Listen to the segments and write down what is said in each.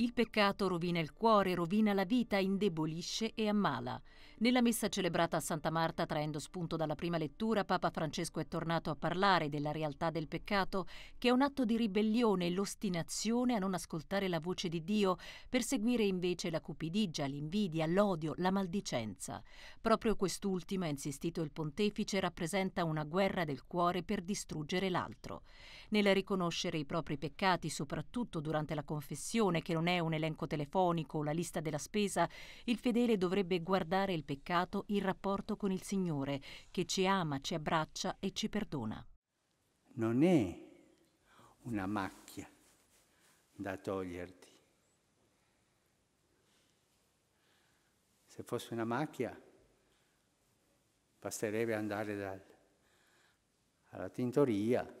Il peccato rovina il cuore, rovina la vita, indebolisce e ammala. Nella messa celebrata a Santa Marta, traendo spunto dalla prima lettura, Papa Francesco è tornato a parlare della realtà del peccato, che è un atto di ribellione e l'ostinazione a non ascoltare la voce di Dio, per seguire invece la cupidigia, l'invidia, l'odio, la maldicenza. Proprio quest'ultima, ha insistito il pontefice, rappresenta una guerra del cuore per distruggere l'altro nel riconoscere i propri peccati, soprattutto durante la confessione, che non è un elenco telefonico o la lista della spesa, il fedele dovrebbe guardare il peccato in rapporto con il Signore, che ci ama, ci abbraccia e ci perdona. Non è una macchia da toglierti. Se fosse una macchia, basterebbe andare dal, alla tintoria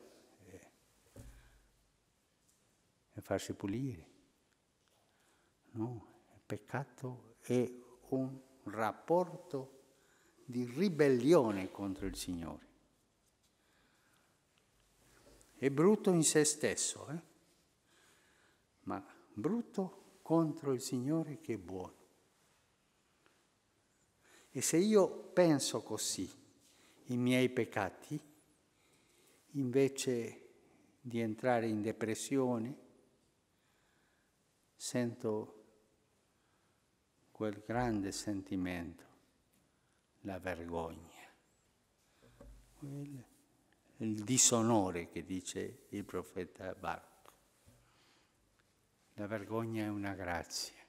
e farsi pulire. No, il peccato è un rapporto di ribellione contro il Signore. È brutto in se stesso, eh? ma brutto contro il Signore che è buono. E se io penso così i miei peccati, invece di entrare in depressione, sento quel grande sentimento, la vergogna, il, il disonore che dice il profeta Baruch. La vergogna è una grazia.